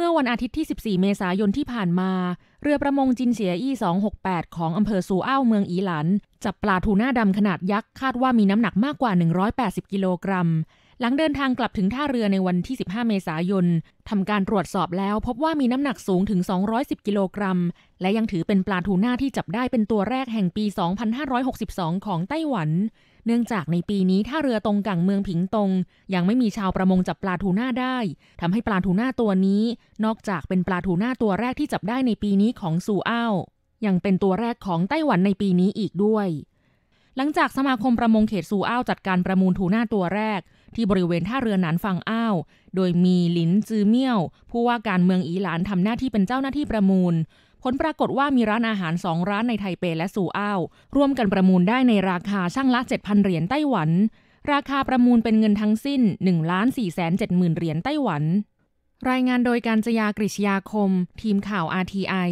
เมื่อวันอาทิตย์ที่ 14 เมษายนที่ผ่านมา เรือประมงจินเสียอี 268 ของอำเภอสูอ้าวเมืองอีหลัน จับปลาทูน่าดำขนาดยักษ์ คาดว่ามีน้ำหนักมากกว่า 180 กิโลกรัมหลังเดินทางกลับถึงท่าเรือในวันที่ 15 เมษายน ทำการตรวจสอบแล้วพบว่ามีน้ำหนักสูงถึง 210 กิโลกรัม และยังถือเป็นปลาทูน่าที่จับได้เป็นตัวแรกแห่งปี 2562 ของไต้หวัน เนื่องจากในปีนี้ท่าเรือตรงกังเมืองผิงตงยังไม่มีชาวประมงจับปลาทูน่าได้ ทำให้ปลาทูน่าตัวนี้ นอกจากเป็นปลาทูน่าตัวแรกที่จับได้ในปีนี้ของซูอ้าวยังเป็นตัวแรกของไต้หวันในปีนี้อีกด้วยหลังจากสมาคมประมงเขตซูอ้าวจัดการประมูลทูน่าตัวแรกที่บริเวณท่าเรือหนานฝั่งอ้าว โดยมีลินจือเมี่ยว ผู้ว่าการเมืองอีหลานทำหน้าที่เป็นเจ้าหน้าที่ประมูล ผลปรากฏว่ามีร้านอาหารสองร้านในไทเปและซูอ้าว ร่วมกันประมูลได้ในราคาช่างละ 7,000 เหรียญไต้หวัน ราคาประมูลเป็นเงินทั้งสิ้น1ล้าน4 7 0 0 0 0 เหรียญไต้หวัน รายงานโดยการจยากริชยาคม ทีมข่าว RTI